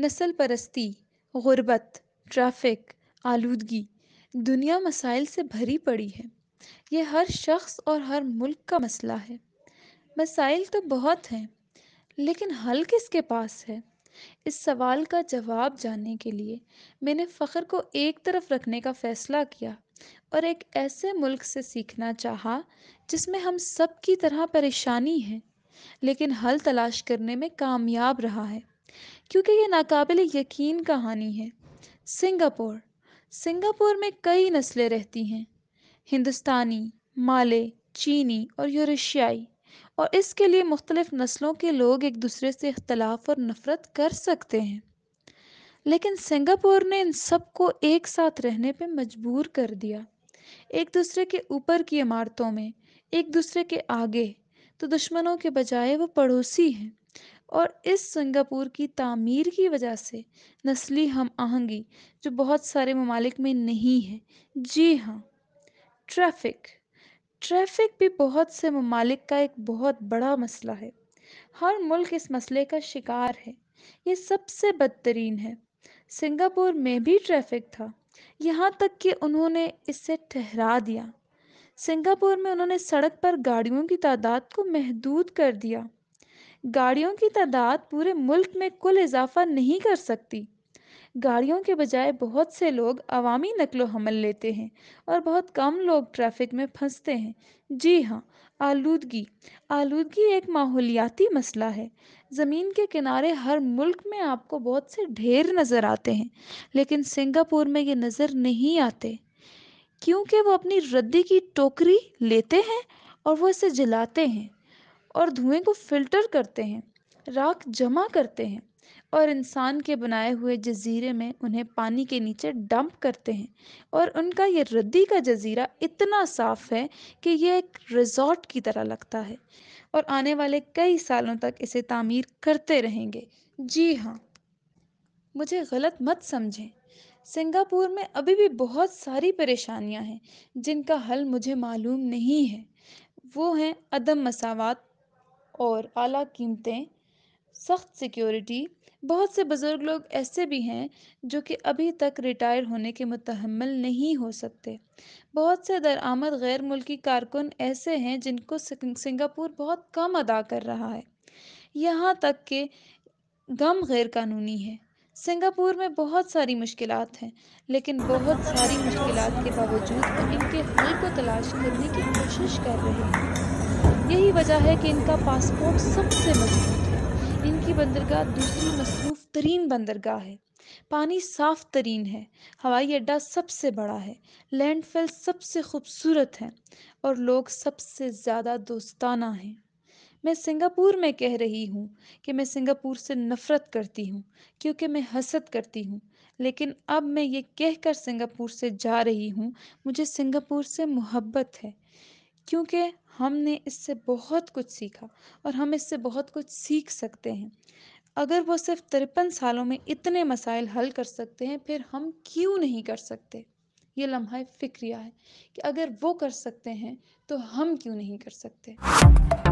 नस्ल परस्ती ग़ुरबत ट्रैफ़िक आलूदगी दुनिया मसाइल से भरी पड़ी है यह हर शख़्स और हर मुल्क का मसला है मसाइल तो बहुत हैं लेकिन हल किसके पास है इस सवाल का जवाब जानने के लिए मैंने फ़खर को एक तरफ रखने का फ़ैसला किया और एक ऐसे मुल्क से सीखना चाहा जिसमें हम सब की तरह परेशानी है लेकिन हल तलाश करने में कामयाब रहा है क्योंकि ये नाकाबिल यकीन कहानी है सिंगापुर सिंगापुर में कई नस्लें रहती हैं हिंदुस्तानी माले चीनी और यूरेशियाई और इसके लिए मुख्तलिफ़ नस्लों के लोग एक दूसरे से इख्तलाफ और नफ़रत कर सकते हैं लेकिन सिंगापुर ने इन सब को एक साथ रहने पर मजबूर कर दिया एक दूसरे के ऊपर की इमारतों में एक दूसरे के आगे तो दुश्मनों के बजाय वो पड़ोसी हैं और इस सिंगापुर की तामीर की वजह से नस्ली हम आहंगी जो बहुत सारे ममालिक में नहीं है जी हाँ ट्रैफिक ट्रैफिक भी बहुत से ममालिक का एक बहुत बड़ा मसला है हर मुल्क इस मसले का शिकार है ये सबसे बदतरीन है सिंगापुर में भी ट्रैफिक था यहाँ तक कि उन्होंने इसे ठहरा दिया सिंगापुर में उन्होंने सड़क पर गाड़ियों की तादाद को महदूद कर दिया गाड़ियों की तादाद पूरे मुल्क में कुल इजाफा नहीं कर सकती गाड़ियों के बजाय बहुत से लोग अवामी नकलो हमल लेते हैं और बहुत कम लोग ट्रैफिक में फंसते हैं जी हाँ आलूदगी आलूदगी एक माहौलियाती मसला है ज़मीन के किनारे हर मुल्क में आपको बहुत से ढेर नज़र आते हैं लेकिन सिंगापुर में ये नज़र नहीं आते क्योंकि वो अपनी रद्दी की टोकरी लेते हैं और वो इसे जलाते हैं और धुएं को फिल्टर करते हैं राख जमा करते हैं और इंसान के बनाए हुए जजीरे में उन्हें पानी के नीचे डंप करते हैं और उनका ये रद्दी का जजीरा इतना साफ़ है कि यह एक रिजॉर्ट की तरह लगता है और आने वाले कई सालों तक इसे तामीर करते रहेंगे जी हाँ मुझे गलत मत समझें सिंगापुर में अभी भी बहुत सारी परेशानियां हैं जिनका हल मुझे मालूम नहीं है वो हैं अदम मसावत और आला कीमतें सख्त सिक्योरिटी बहुत से बुज़ुर्ग लोग ऐसे भी हैं जो कि अभी तक रिटायर होने के मुतहमल नहीं हो सकते बहुत से दरआमद गैर मुल्की कारकुन ऐसे हैं जिनको सिंगापुर बहुत कम अदा कर रहा है यहाँ तक कि गम गैर कानूनी है सिंगापुर में बहुत सारी मुश्किल हैं लेकिन बहुत सारी मुश्किल के बावजूद इनके हल को तलाश करने की कोशिश कर रहे हैं यही वजह है कि इनका पासपोर्ट सबसे मजबूत है इनकी बंदरगाह दूसरी मसरूफ तरीन बंदरगाह है पानी साफ तरीन है हवाई अड्डा सबसे बड़ा है लैंडफिल सबसे खूबसूरत है और लोग सबसे ज़्यादा दोस्ताना हैं मैं सिंगापुर में कह रही हूँ कि मैं सिंगापुर से नफ़रत करती हूँ क्योंकि मैं हसद करती हूँ लेकिन अब मैं ये कह कर सिंगापुर से जा रही हूँ मुझे सिंगापुर से मोहब्बत है क्योंकि हमने इससे बहुत कुछ सीखा और हम इससे बहुत कुछ सीख सकते हैं अगर वो सिर्फ तिरपन सालों में इतने मसाइल हल कर सकते हैं फिर हम क्यों नहीं कर सकते ये लम्हा फिक्रिया है कि अगर वो कर सकते हैं तो हम क्यों नहीं कर सकते